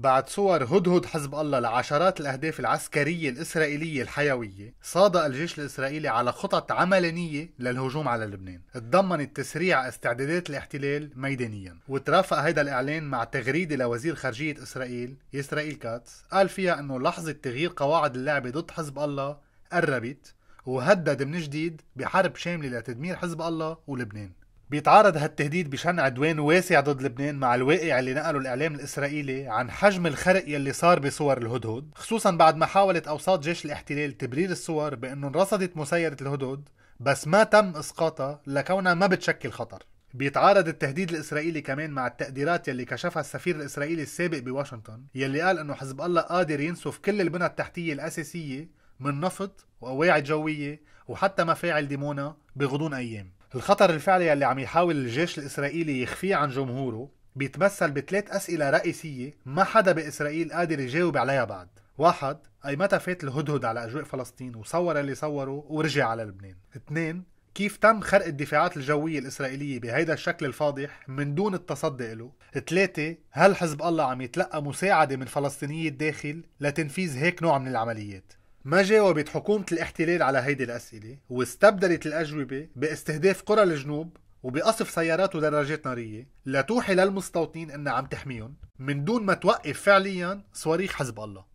بعد صور هدهد حزب الله لعشرات الأهداف العسكرية الإسرائيلية الحيوية صادق الجيش الإسرائيلي على خطط عملانية للهجوم على لبنان تضمنت تسريع استعدادات الاحتلال ميدانيا وترافق هيدا الإعلان مع تغريدة لوزير خارجية إسرائيل يسرائيل كاتس قال فيها أنه لحظة تغيير قواعد اللعبة ضد حزب الله قربت وهدد من جديد بحرب شاملة لتدمير حزب الله ولبنان بيتعارض هالتهديد بشن عدوان واسع ضد لبنان مع الواقع اللي نقله الإعلام الإسرائيلي عن حجم الخرق يلي صار بصور الهدهد خصوصا بعد ما حاولت أوساط جيش الاحتلال تبرير الصور بأنه انرصدت مسيرة الهدهد بس ما تم إسقاطها لكونها ما بتشكل خطر بيتعارض التهديد الاسرائيلي كمان مع التقديرات يلي كشفها السفير الاسرائيلي السابق بواشنطن يلي قال انه حزب الله قادر ينسف كل البنى التحتيه الاساسيه من نفط وقواعد جويه وحتى مفاعل ديمونا بغضون ايام الخطر الفعلي اللي عم يحاول الجيش الإسرائيلي يخفيه عن جمهوره بيتمثل بثلاث أسئلة رئيسية ما حدا بإسرائيل قادر يجاوب عليها بعد واحد أي متى فات الهدهد على أجواء فلسطين وصور اللي صوره ورجع على لبنان اثنين كيف تم خرق الدفاعات الجوية الإسرائيلية بهيدا الشكل الفاضح من دون التصدي له ثلاثة هل حزب الله عم يتلقى مساعدة من فلسطينية الداخل لتنفيذ هيك نوع من العمليات ما جاوبت حكومة الاحتلال على هيدي الأسئلة واستبدلت الأجوبة باستهداف قرى الجنوب وبقصف سيارات ودراجات نارية لتوحي للمستوطنين أنها عم تحميهم من دون ما توقف فعليا صواريخ حزب الله